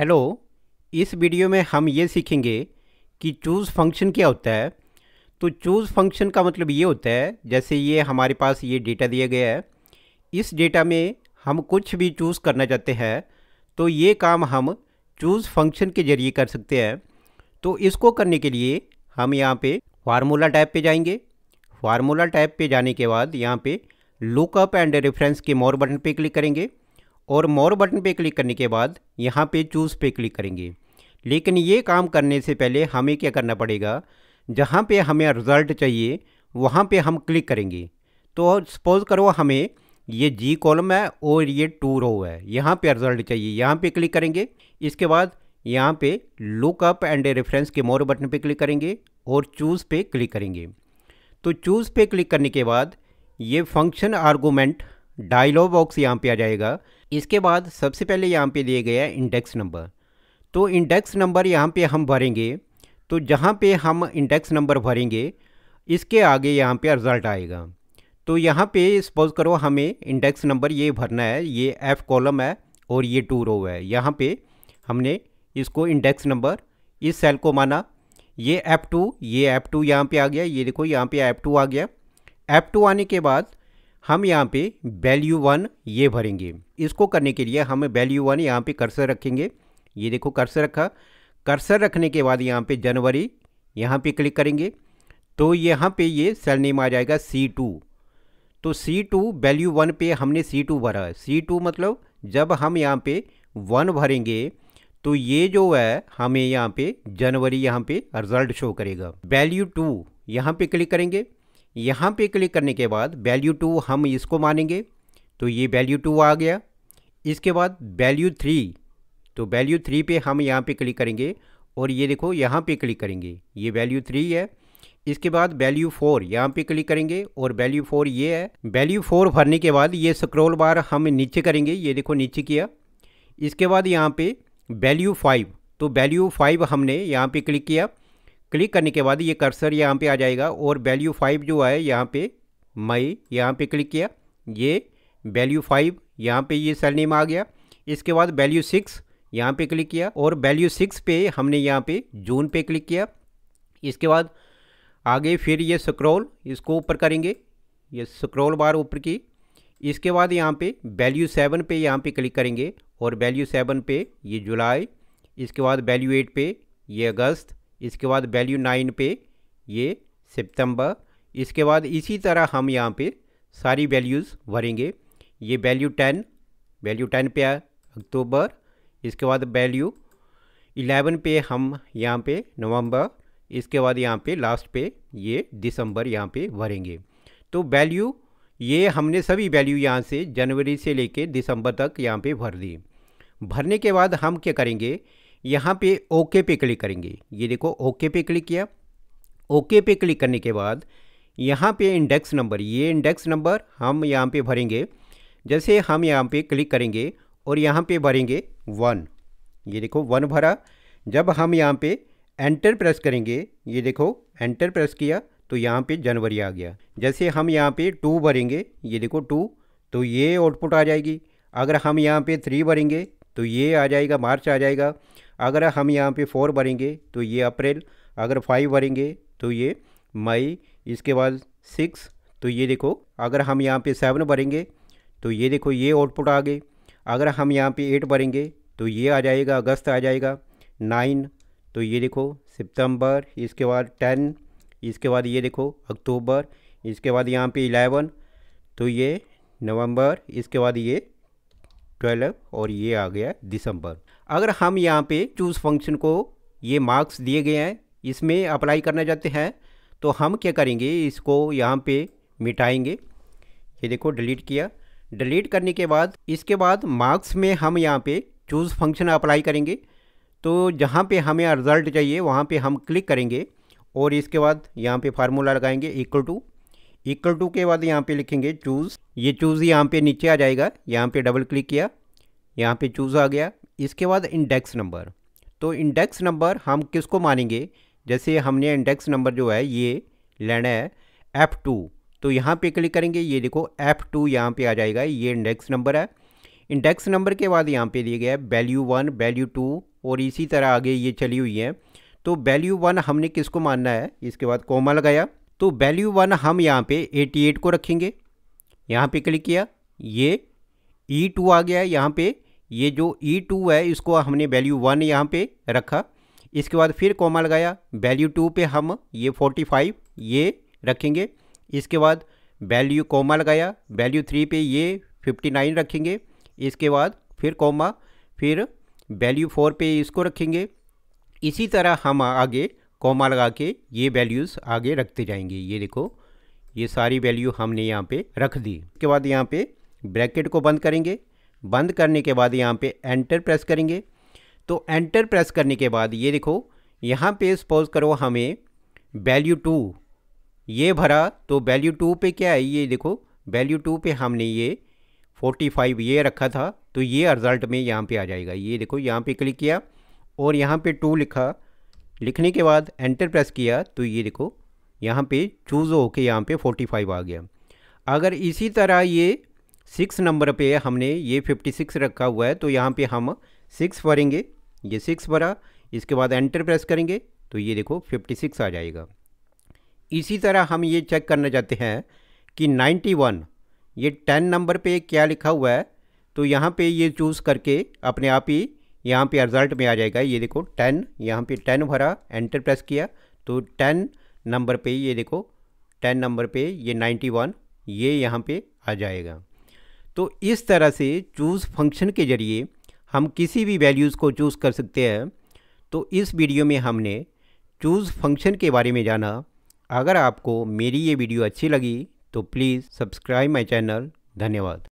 hello इस video में हम ये सीखेंगे कि चूज़ फंक्शन क्या होता है तो चूज़ फंक्शन का मतलब ये होता है जैसे ये हमारे पास ये डेटा दिया गया है इस डेटा में हम कुछ भी चूज़ करना चाहते हैं तो ये काम हम चूज़ फंक्शन के ज़रिए कर सकते हैं तो इसको करने के लिए हम यहाँ पे फार्मूला टैब पे जाएंगे फार्मूला टैब पे जाने के बाद यहाँ पे लुकअप एंड रेफरेंस के मोर बटन पर क्लिक करेंगे और मोर बटन पे क्लिक करने के बाद यहाँ पे चूज़ पे क्लिक करेंगे लेकिन ये काम करने से पहले हमें क्या करना पड़ेगा जहाँ पे हमें रिज़ल्ट चाहिए वहाँ पे हम क्लिक करेंगे तो सपोज़ करो हमें ये जी कॉलम है और ये टू रो है यहाँ पे रिज़ल्ट चाहिए यहाँ पे क्लिक करेंगे इसके बाद यहाँ पे लुकअप एंड रेफरेंस के मोर बटन पे क्लिक करेंगे और चूज़ पे क्लिक करेंगे तो चूज़ पे क्लिक करने के बाद ये फंक्शन आर्गूमेंट डायलॉग बॉक्स यहाँ पे आ जाएगा इसके बाद सबसे पहले यहाँ पे दिया गया है इंडेक्स नंबर तो इंडेक्स नंबर यहाँ पे हम भरेंगे तो जहाँ पे हम इंडेक्स नंबर भरेंगे इसके आगे यहाँ पे रिज़ल्ट आएगा तो यहाँ पे सपोज़ करो हमें इंडेक्स नंबर ये भरना है ये एफ़ कॉलम है और ये टू रो है यहाँ पे हमने इसको इंडेक्स नंबर इस सेल को माना ये एफ़ टू ये एफ़ टू यहाँ पर आ गया ये देखो यहाँ पर एफ़ टू आ गया एफ़ टू आने के बाद हम यहाँ पे वैल्यू वन ये भरेंगे इसको करने के लिए हम वैल्यू वन यहाँ पे कर्सर रखेंगे ये देखो कर्सर रखा कर्सर रखने के बाद यहाँ पे जनवरी यहाँ पे क्लिक करेंगे तो यहाँ पे ये सेल नेम आ जाएगा सी टू तो सी टू वैल्यू वन पे हमने सी टू भरा है सी टू मतलब जब हम यहाँ पे वन भरेंगे तो ये जो है हमें यहाँ पे जनवरी यहाँ पे रिजल्ट शो करेगा वैल्यू टू यहाँ पे क्लिक करेंगे यहाँ पे क्लिक करने के बाद वैल्यू टू हम इसको मानेंगे तो ये वैल्यू टू आ गया इसके बाद वैल्यू थ्री तो वैल्यू थ्री पे हम यहाँ पे क्लिक करेंगे और ये देखो यहाँ पे क्लिक करेंगे ये वैल्यू थ्री है इसके बाद वैल्यू फोर यहाँ पे क्लिक करेंगे और वैल्यू फोर ये है वैल्यू फोर भरने के बाद ये स्क्रोल बार हम नीचे करेंगे ये देखो नीचे किया इसके बाद यहाँ पे वैल्यू फाइव तो वैल्यू फाइव हमने यहाँ पे क्लिक किया क्लिक करने के बाद ये कर्सर यहाँ पे आ जाएगा और वैल्यू फाइव जो है यहाँ पे मई यहाँ पे क्लिक किया ये वैल्यू फाइव यहाँ पे ये सेल नेम आ गया इसके बाद वैल्यू सिक्स यहाँ पे क्लिक किया और वैल्यू सिक्स पे हमने यहाँ पे जून पे क्लिक किया इसके बाद आगे फिर ये स्क्रॉल इसको ऊपर करेंगे ये स्क्रॉल बार ऊपर की इसके बाद यहाँ पर वैल्यू सेवन पे यहाँ पर क्लिक करेंगे और वैल्यू सेवन पे ये जुलाई इसके बाद वैल्यू एट पे ये अगस्त इसके बाद वैल्यू नाइन पे ये सितंबर इसके बाद इसी तरह हम यहाँ पे सारी वैल्यूज़ भरेंगे ये वैल्यू टेन वैल्यू टेन पे अक्टूबर इसके बाद वैल्यू इलेवन पे हम यहाँ पे नवंबर इसके बाद यहाँ पे लास्ट पे ये दिसंबर यहाँ पे भरेंगे तो वैल्यू ये हमने सभी वैल्यू यहाँ से जनवरी से लेके दिसंबर तक यहाँ पे भर दी भरने के बाद हम क्या करेंगे यहाँ पे ओके पे क्लिक करेंगे ये देखो ओके पे क्लिक किया ओके पे क्लिक करने के बाद यहाँ पे इंडेक्स नंबर ये इंडेक्स नंबर हम यहाँ पे भरेंगे जैसे हम यहाँ पे क्लिक करेंगे और यहाँ पे भरेंगे वन ये देखो वन भरा जब हम यहाँ पे एंटर प्रेस करेंगे ये देखो एंटर प्रेस किया तो यहाँ पे जनवरी आ गया जैसे हम यहाँ पे टू भरेंगे ये देखो टू तो ये आउटपुट आ जाएगी अगर हम यहाँ पे थ्री भरेंगे तो ये आ जाएगा मार्च आ जाएगा अगर हम यहाँ पे फोर भरेंगे तो ये अप्रैल अगर फाइव भरेंगे तो ये मई इसके बाद सिक्स तो ये देखो अगर हम यहाँ पे सेवन भरेंगे तो ये देखो ये आउटपुट आ गए अगर हम यहाँ पे एट भरेंगे तो ये आ जाएगा अगस्त आ जाएगा नाइन तो ये देखो सितंबर इसके बाद टेन इसके बाद ये देखो अक्टूबर इसके बाद यहाँ पे इलेवन तो ये नवंबर इसके बाद ये ट्वेल्व और ये आ गया दिसंबर अगर हम यहाँ पे चूज़ फंक्शन को ये मार्क्स दिए गए हैं इसमें अप्लाई करना चाहते हैं तो हम क्या करेंगे इसको यहाँ पे मिटाएंगे ये देखो डिलीट किया डिलीट करने के बाद इसके बाद मार्क्स में हम यहाँ पे चूज़ फंक्शन अप्लाई करेंगे तो जहाँ पे हमें रिज़ल्ट चाहिए वहाँ पे हम क्लिक करेंगे और इसके बाद यहाँ पे फार्मूला लगाएंगे इक्वल टू इक्वल टू के बाद यहाँ पे लिखेंगे चूज़ ये चूज़ यहाँ पे नीचे आ जाएगा यहाँ पे डबल क्लिक किया यहाँ पे चूज़ आ गया इसके बाद इंडेक्स नंबर तो इंडेक्स नंबर हम किसको मानेंगे जैसे हमने इंडेक्स नंबर जो है ये लेना है एफ़ टू तो यहाँ पे क्लिक करेंगे ये देखो एफ़ टू यहाँ पर आ जाएगा ये इंडेक्स नंबर है इंडेक्स नंबर के बाद यहाँ पे दिया गया है वैल्यू वन वैल्यू टू और इसी तरह आगे ये चली हुई है तो वैल्यू वन हमने किसको मानना है इसके बाद कोमा लगाया तो वैल्यू वन हम यहाँ पे 88 को रखेंगे यहाँ पे क्लिक किया ये ई e टू आ गया है यहाँ पर ये जो ई e टू है इसको हमने वैल्यू वन यहाँ पे रखा इसके बाद फिर कॉमा लगाया वैल्यू टू पे हम ये फोर्टी फाइव ये रखेंगे इसके बाद वैल्यू कॉमा लगाया वैल्यू थ्री पे ये फिफ्टी नाइन रखेंगे इसके बाद फिर कॉमा फिर वैल्यू फोर पे इसको रखेंगे इसी तरह हम आगे कॉमा लगा के ये वैल्यूज़ आगे रखते जाएंगे ये देखो ये सारी वैल्यू हमने यहाँ पे रख दी उसके बाद यहाँ पे ब्रैकेट को बंद करेंगे बंद करने के बाद यहाँ पे एंटर प्रेस करेंगे तो एंटर प्रेस करने के बाद ये देखो यहाँ पे सपोज करो हमें वैल्यू टू ये भरा तो वैल्यू टू पे क्या है ये देखो वैल्यू टू पे हमने ये फोर्टी फाइव ये रखा था तो ये रिज़ल्ट में यहाँ पे आ जाएगा ये देखो यहाँ पे क्लिक किया और यहाँ पे टू लिखा लिखने के बाद एंटर प्रेस किया तो ये देखो यहाँ पे चूज़ होके यहाँ पे 45 आ गया अगर इसी तरह ये सिक्स नंबर पे हमने ये फिफ्टी सिक्स रखा हुआ है तो यहाँ पे हम सिक्स भरेंगे ये सिक्स भरा इसके बाद एंटर प्रेस करेंगे तो ये देखो फिफ्टी सिक्स आ जाएगा इसी तरह हम ये चेक करना चाहते हैं कि नाइन्टी वन ये टेन नंबर पे क्या लिखा हुआ है तो यहाँ पे ये चूज़ करके अपने आप ही यहाँ पे रिज़ल्ट में आ जाएगा ये देखो टेन यहाँ पे टेन भरा एंटर प्रेस किया तो टेन नंबर पे ये देखो टेन नंबर पे ये नाइन्टी वन ये यहाँ पे आ जाएगा तो इस तरह से चूज़ फंक्शन के ज़रिए हम किसी भी वैल्यूज़ को चूज़ कर सकते हैं तो इस वीडियो में हमने चूज़ फंक्शन के बारे में जाना अगर आपको मेरी ये वीडियो अच्छी लगी तो प्लीज़ सब्सक्राइब माई चैनल धन्यवाद